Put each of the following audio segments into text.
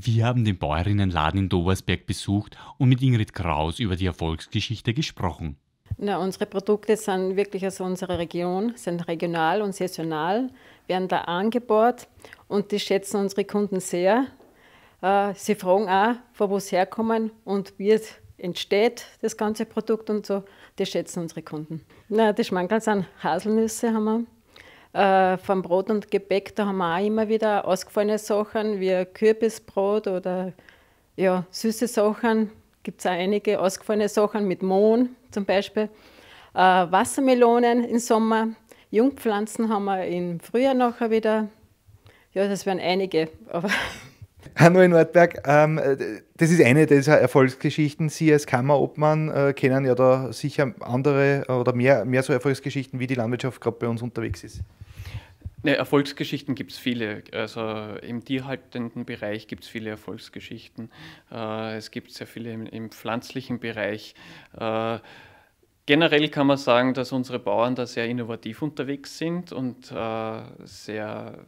Wir haben den Bäuerinnenladen in Dobersberg besucht und mit Ingrid Kraus über die Erfolgsgeschichte gesprochen. Na, unsere Produkte sind wirklich aus unserer Region, sind regional und saisonal, werden da angebaut und die schätzen unsere Kunden sehr. Äh, sie fragen auch, von wo es herkommen und wie es entsteht, das ganze Produkt und so. Die schätzen unsere Kunden. Na, die Schmankerl sind Haselnüsse haben wir äh, vom Brot und Gebäck, da haben wir auch immer wieder ausgefallene Sachen, wie Kürbisbrot oder ja, süße Sachen. Gibt es auch einige ausgefallene Sachen mit Mohn zum Beispiel. Äh, Wassermelonen im Sommer, Jungpflanzen haben wir im Frühjahr nachher wieder. Ja, das wären einige, aber Hanno in Nordberg, ähm, äh, das ist eine dieser Erfolgsgeschichten. Sie als Kammerobmann äh, kennen ja da sicher andere oder mehr, mehr so Erfolgsgeschichten, wie die Landwirtschaft gerade bei uns unterwegs ist. Ne, Erfolgsgeschichten gibt es viele. Also im tierhaltenden Bereich gibt es viele Erfolgsgeschichten. Äh, es gibt sehr viele im, im pflanzlichen Bereich. Äh, generell kann man sagen, dass unsere Bauern da sehr innovativ unterwegs sind und äh, sehr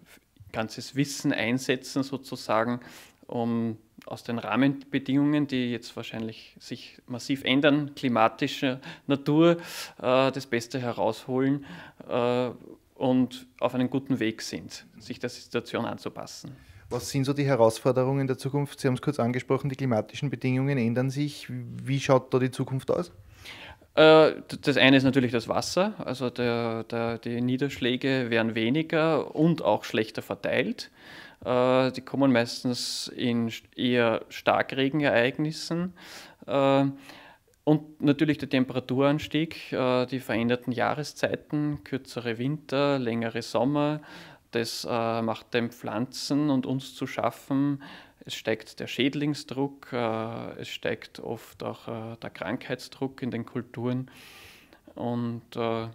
ganzes Wissen einsetzen, sozusagen, um aus den Rahmenbedingungen, die jetzt wahrscheinlich sich massiv ändern, klimatischer Natur, äh, das Beste herausholen äh, und auf einem guten Weg sind, sich der Situation anzupassen. Was sind so die Herausforderungen der Zukunft? Sie haben es kurz angesprochen, die klimatischen Bedingungen ändern sich. Wie schaut da die Zukunft aus? Äh, das eine ist natürlich das Wasser, also der, der, die Niederschläge werden weniger und auch schlechter verteilt. Äh, die kommen meistens in eher Starkregenereignissen. Äh, und natürlich der Temperaturanstieg, die veränderten Jahreszeiten, kürzere Winter, längere Sommer, das macht den Pflanzen und uns zu schaffen, es steckt der Schädlingsdruck, äh, es steckt oft auch äh, der Krankheitsdruck in den Kulturen. Und äh,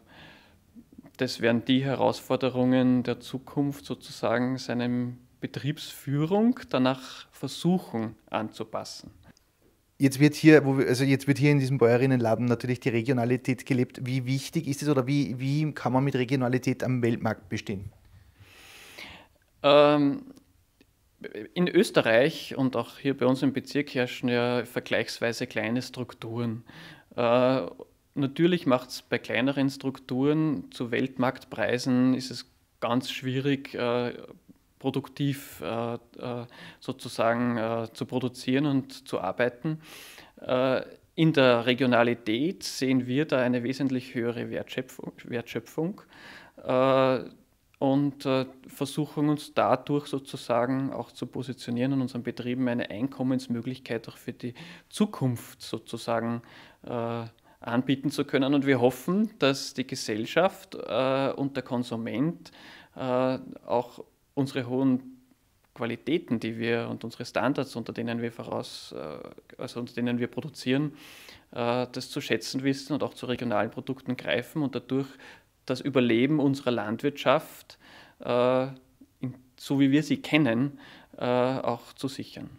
das wären die Herausforderungen der Zukunft sozusagen seinem Betriebsführung danach versuchen anzupassen. Jetzt wird hier, also jetzt wird hier in diesem Bäuerinnenladen natürlich die Regionalität gelebt. Wie wichtig ist es oder wie, wie kann man mit Regionalität am Weltmarkt bestehen? Ähm, in Österreich und auch hier bei uns im Bezirk herrschen ja vergleichsweise kleine Strukturen. Äh, natürlich macht es bei kleineren Strukturen zu Weltmarktpreisen ist es ganz schwierig, äh, produktiv äh, äh sozusagen äh, zu produzieren und zu arbeiten. Äh, in der Regionalität sehen wir da eine wesentlich höhere Wertschöpfung. Wertschöpfung und äh, versuchen uns dadurch sozusagen auch zu positionieren in unseren Betrieben eine Einkommensmöglichkeit auch für die Zukunft sozusagen äh, anbieten zu können. Und wir hoffen, dass die Gesellschaft äh, und der Konsument äh, auch unsere hohen Qualitäten, die wir und unsere Standards, unter denen wir voraus, äh, also unter denen wir produzieren, äh, das zu schätzen wissen und auch zu regionalen Produkten greifen und dadurch das Überleben unserer Landwirtschaft, äh, so wie wir sie kennen, äh, auch zu sichern.